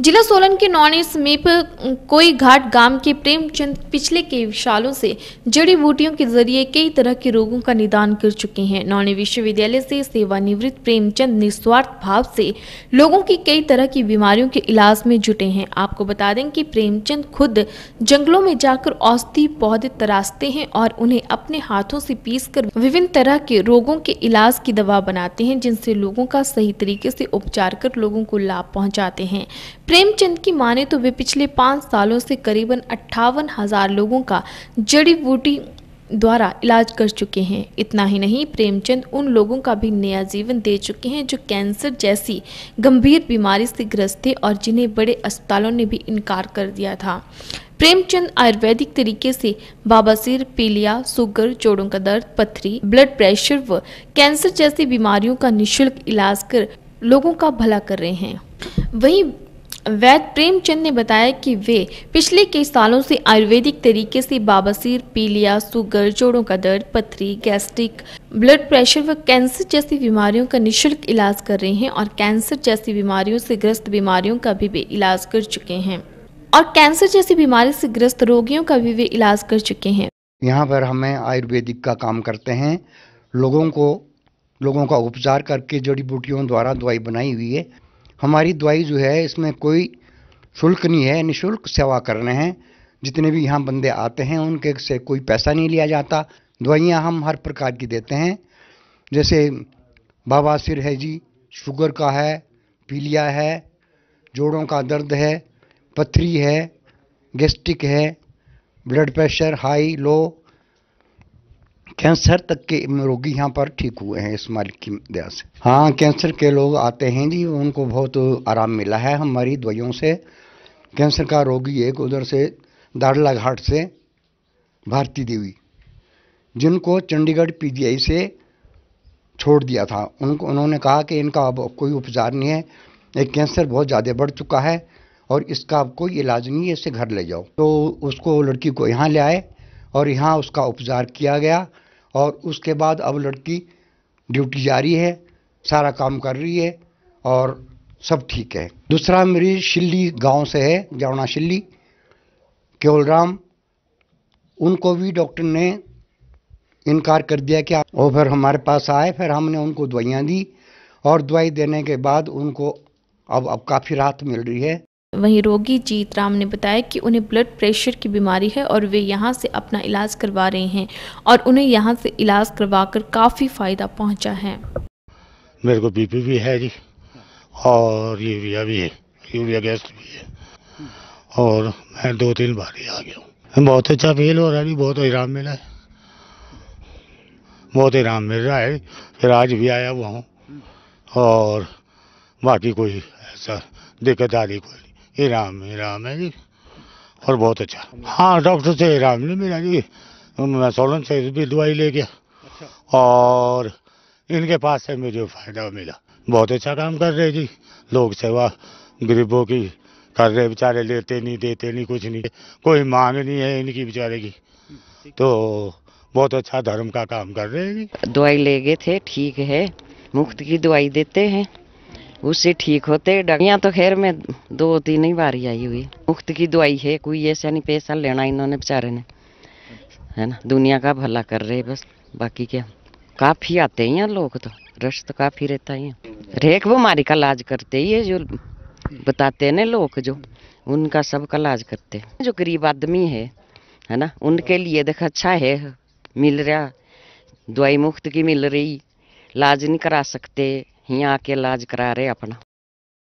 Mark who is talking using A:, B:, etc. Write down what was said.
A: जिला सोलन के नौनी समीप कोई घाट गांव के प्रेमचंद पिछले कई सालों से जड़ी बूटियों के जरिए कई तरह के रोगों का निदान कर चुके हैं नौने विश्वविद्यालय से सेवानिवृत्त प्रेमचंद निस्वार्थ भाव से लोगों की कई तरह की बीमारियों के इलाज में जुटे हैं आपको बता दें कि प्रेमचंद खुद जंगलों में जाकर औषधि पौधे तराशते हैं और उन्हें अपने हाथों से पीस कर विभिन्न तरह के रोगों के इलाज की दवा बनाते हैं जिनसे लोगों का सही तरीके से उपचार कर लोगों को लाभ पहुँचाते हैं प्रेमचंद की माने तो वे पिछले पाँच सालों से करीबन अट्ठावन हजार लोगों का जड़ी बूटी द्वारा इलाज कर चुके हैं इतना ही नहीं प्रेमचंद उन लोगों का भी नया जीवन दे चुके हैं जो कैंसर जैसी गंभीर बीमारी से ग्रस्त थे और जिन्हें बड़े अस्पतालों ने भी इनकार कर दिया था प्रेमचंद आयुर्वेदिक तरीके से सिर पीलिया सुगर जोड़ों का दर्द पथरी ब्लड प्रेशर व कैंसर जैसी बीमारियों का निःशुल्क इलाज कर लोगों का भला कर रहे हैं वहीं वैद प्रेमचंद ने बताया कि वे पिछले कई सालों से आयुर्वेदिक तरीके से बाबासीर पीलिया सुगर जोड़ों का दर्द पथरी गैस्ट्रिक ब्लड प्रेशर व कैंसर जैसी बीमारियों का निशुल्क इलाज कर रहे हैं और कैंसर जैसी बीमारियों से ग्रस्त बीमारियों का भी वे इलाज कर चुके हैं और कैंसर जैसी बीमारी से ग्रस्त रोगियों का भी वे इलाज कर चुके हैं
B: यहाँ पर हमें आयुर्वेदिक का काम करते हैं लोगों को लोगों का उपचार करके जड़ी बूटियों द्वारा दवाई बनाई हुई है हमारी दवाई जो है इसमें कोई शुल्क नहीं है निःशुल्क सेवा कर रहे हैं जितने भी यहाँ बंदे आते हैं उनके से कोई पैसा नहीं लिया जाता दवाइयाँ हम हर प्रकार की देते हैं जैसे बाबा सिर है जी शुगर का है पीलिया है जोड़ों का दर्द है पथरी है गैस्ट्रिक है blood pressure high low cancer तक के रोगी यहाँ पर ठीक हुए हैं इस मालिक की दया से हाँ कैंसर के लोग आते हैं जी उनको बहुत आराम मिला है हमारी दवाइयों से कैंसर का रोगी एक उधर से दारला घाट से भारती देवी जिनको चंडीगढ़ पीजीआई से छोड़ दिया था उनको उन्होंने कहा कि इनका अब कोई उपचार नहीं है एक कैंसर बहुत ज़्यादा बढ़ चुका है और इसका अब कोई इलाज नहीं है इसे घर ले जाओ तो उसको लड़की को यहाँ ले आए और यहाँ उसका उपचार किया गया और उसके बाद अब लड़की ड्यूटी जारी है सारा काम कर रही है और सब ठीक है दूसरा मरीज शिल्ली गांव से है जावना शिल्ली केवल राम उनको भी डॉक्टर ने इनकार कर दिया कि वो फिर हमारे पास आए फिर हमने उनको दवाइयाँ दी और दवाई देने के बाद उनको अब अब काफ़ी राहत मिल रही है
A: वहीं रोगी जीत राम ने बताया कि उन्हें ब्लड प्रेशर की बीमारी है और वे यहाँ से अपना इलाज करवा रहे हैं और उन्हें यहाँ से इलाज करवा कर काफ़ी फ़ायदा पहुँचा है
C: मेरे को बीपी भी है जी और यूरिया भी है यूरिया गैस भी है और मैं दो तीन बार ही आ गया हूँ बहुत अच्छा फील हो रहा है बहुत आराम मिला है बहुत आराम मिल रहा है फिर आज भी आया हुआ हूँ और बाकी कोई ऐसा दिक्कत आ रही कोई ये राम ये राम है जी और बहुत अच्छा हाँ डॉक्टर से राम ने मिला जी मैं सोलन से भी दवाई ले गया अच्छा। और इनके पास से मुझे फ़ायदा मिला बहुत अच्छा काम कर रहे जी लोग सेवा गरीबों की कर रहे बेचारे लेते नहीं देते नहीं कुछ नहीं कोई मांग नहीं है इनकी बेचारे की तो बहुत अच्छा धर्म का काम
D: कर रहे हैं दवाई ले गए थे ठीक है मुफ्त की दवाई देते हैं उससे ठीक होते यहाँ तो खैर में दो तीन ही बारी आई हुई मुफ्त की दवाई है कोई ऐसा नहीं पैसा लेना इन्होंने बेचारे ने है ना दुनिया का भला कर रहे बस बाकी क्या काफ़ी आते हैं लोग तो रश तो काफ़ी रहता है हरेक बीमारी का इलाज करते ही है जो बताते हैं ना लोग जो उनका सब का इलाज करते हैं जो गरीब आदमी है है ना उनके लिए देख अच्छा है मिल रहा दवाई मुफ्त की मिल रही इलाज नहीं करा सकते यहाँ आके इलाज करा रहे अपना